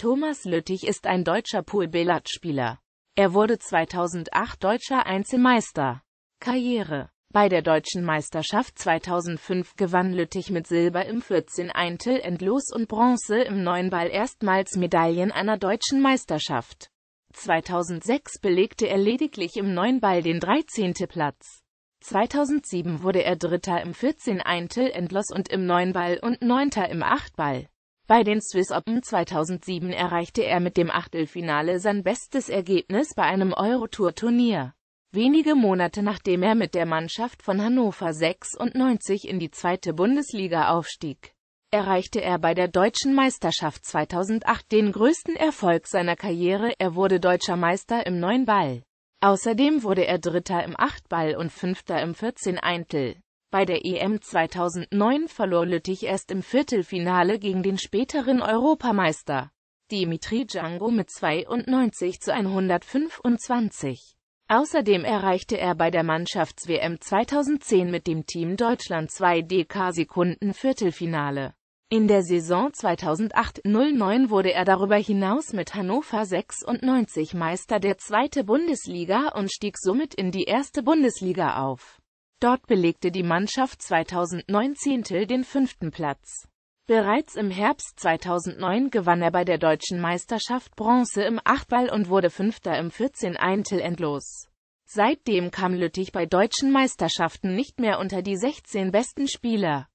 Thomas Lüttich ist ein deutscher Pool-Billard-Spieler. Er wurde 2008 deutscher Einzelmeister. Karriere Bei der deutschen Meisterschaft 2005 gewann Lüttich mit Silber im 14 Eintel endlos und Bronze im 9 Ball erstmals Medaillen einer deutschen Meisterschaft. 2006 belegte er lediglich im 9 Ball den 13. Platz. 2007 wurde er Dritter im 14 Eintel endlos und im 9 Ball und Neunter im 8 Ball. Bei den Swiss Open 2007 erreichte er mit dem Achtelfinale sein bestes Ergebnis bei einem Eurotour-Turnier. Wenige Monate nachdem er mit der Mannschaft von Hannover 96 in die zweite Bundesliga aufstieg, erreichte er bei der Deutschen Meisterschaft 2008 den größten Erfolg seiner Karriere, er wurde Deutscher Meister im Ball. Außerdem wurde er Dritter im Achtball und Fünfter im 14 Eintel. Bei der EM 2009 verlor Lüttich erst im Viertelfinale gegen den späteren Europameister Dimitri Django mit 92 zu 125. Außerdem erreichte er bei der Mannschafts-WM 2010 mit dem Team Deutschland 2 DK-Sekunden Viertelfinale. In der Saison 2008-09 wurde er darüber hinaus mit Hannover 96 Meister der zweiten Bundesliga und stieg somit in die erste Bundesliga auf. Dort belegte die Mannschaft 2009 den fünften Platz. Bereits im Herbst 2009 gewann er bei der deutschen Meisterschaft Bronze im Achtball und wurde Fünfter im 14 Eintel endlos. Seitdem kam Lüttich bei deutschen Meisterschaften nicht mehr unter die 16 besten Spieler.